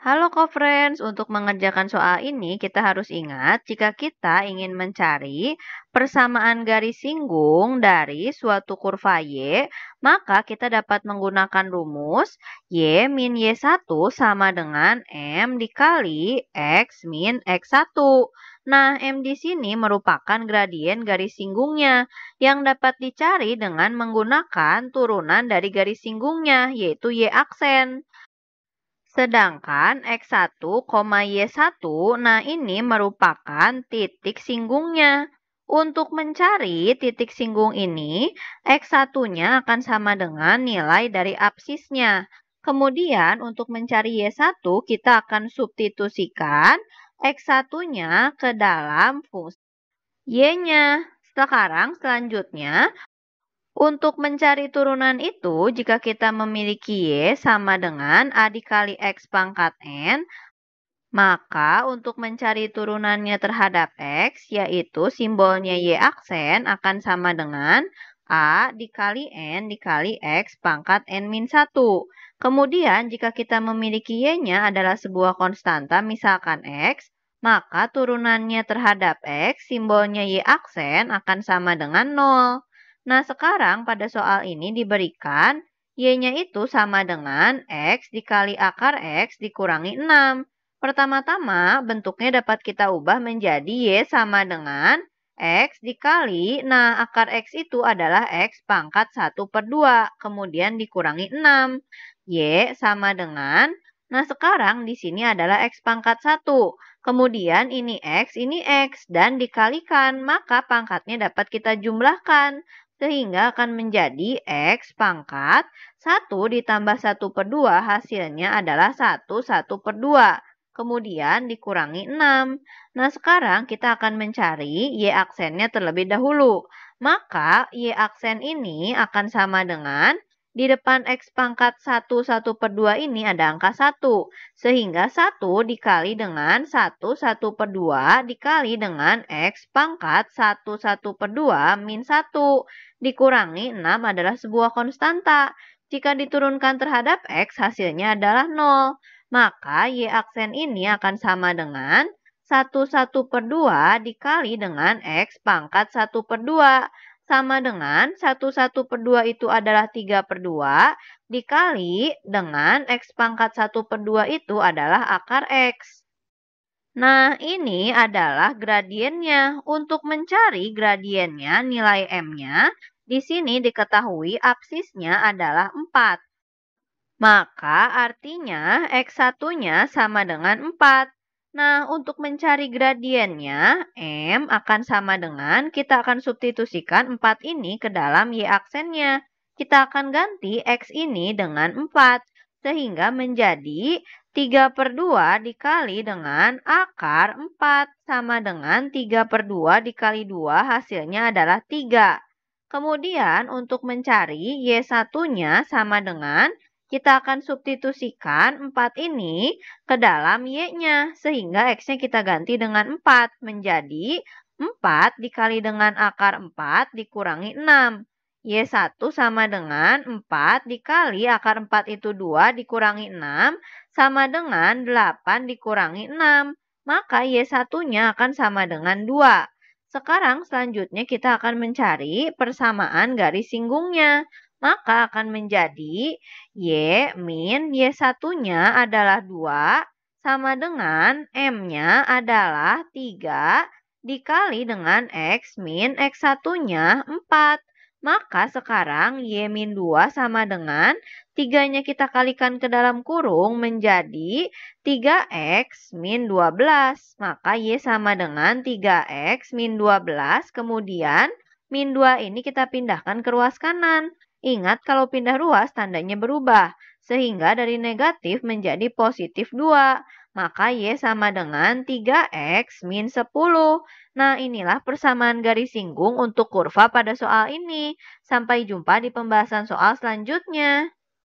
Halo co-friends, untuk mengerjakan soal ini kita harus ingat jika kita ingin mencari persamaan garis singgung dari suatu kurva Y, maka kita dapat menggunakan rumus Y min Y1 sama dengan M dikali X min X1. Nah, M di sini merupakan gradien garis singgungnya yang dapat dicari dengan menggunakan turunan dari garis singgungnya, yaitu Y aksen. Sedangkan X1, Y1, nah ini merupakan titik singgungnya. Untuk mencari titik singgung ini, X1-nya akan sama dengan nilai dari absisnya. Kemudian untuk mencari Y1, kita akan substitusikan X1-nya ke dalam fungsi Y-nya. Sekarang selanjutnya, untuk mencari turunan itu, jika kita memiliki Y sama dengan A dikali X pangkat N, maka untuk mencari turunannya terhadap X, yaitu simbolnya Y aksen akan sama dengan A dikali N dikali X pangkat N min 1. Kemudian, jika kita memiliki Y-nya adalah sebuah konstanta, misalkan X, maka turunannya terhadap X, simbolnya Y aksen akan sama dengan 0. Nah, sekarang pada soal ini diberikan Y-nya itu sama dengan X dikali akar X dikurangi 6. Pertama-tama, bentuknya dapat kita ubah menjadi Y sama dengan X dikali, nah akar X itu adalah X pangkat 1 per 2, kemudian dikurangi 6. Y sama dengan, nah sekarang di sini adalah X pangkat 1. Kemudian ini X, ini X, dan dikalikan, maka pangkatnya dapat kita jumlahkan sehingga akan menjadi X pangkat 1 ditambah 1 per 2 hasilnya adalah 1 1 per 2. Kemudian dikurangi 6. Nah sekarang kita akan mencari Y aksennya terlebih dahulu. Maka Y aksen ini akan sama dengan di depan X pangkat 1, 1 per 2 ini ada angka 1. Sehingga 1 dikali dengan 1, 1 per 2 dikali dengan X pangkat 1, 1 per 2 min 1. Dikurangi 6 adalah sebuah konstanta. Jika diturunkan terhadap X hasilnya adalah 0. Maka Y aksen ini akan sama dengan 1, 1 per 2 dikali dengan X pangkat 1 per 2 sama dengan 1 1 per 2 itu adalah 3 per 2 dikali dengan X pangkat 1 per 2 itu adalah akar X. Nah, ini adalah gradiennya. Untuk mencari gradiennya, nilai M-nya, di sini diketahui absisnya adalah 4. Maka artinya X1-nya sama dengan 4. Nah, untuk mencari gradiennya, M akan sama dengan kita akan substitusikan 4 ini ke dalam Y aksennya. Kita akan ganti X ini dengan 4, sehingga menjadi 3 per 2 dikali dengan akar 4 sama dengan 3 per 2 dikali 2 hasilnya adalah 3. Kemudian untuk mencari Y 1 nya sama dengan kita akan substitusikan 4 ini ke dalam Y-nya, sehingga X-nya kita ganti dengan 4 menjadi 4 dikali dengan akar 4 dikurangi 6. Y1 sama dengan 4 dikali akar 4 itu 2 dikurangi 6 sama dengan 8 dikurangi 6. Maka Y1-nya akan sama dengan 2. Sekarang selanjutnya kita akan mencari persamaan garis singgungnya maka akan menjadi Y min Y satunya adalah 2 sama dengan M-nya adalah 3 dikali dengan X min X satunya 4. Maka sekarang Y min 2 sama dengan 3-nya kita kalikan ke dalam kurung menjadi 3X min 12. Maka Y sama dengan 3X min 12. Kemudian min 2 ini kita pindahkan ke ruas kanan. Ingat kalau pindah ruas tandanya berubah, sehingga dari negatif menjadi positif 2. Maka Y sama dengan 3X min 10. Nah inilah persamaan garis singgung untuk kurva pada soal ini. Sampai jumpa di pembahasan soal selanjutnya.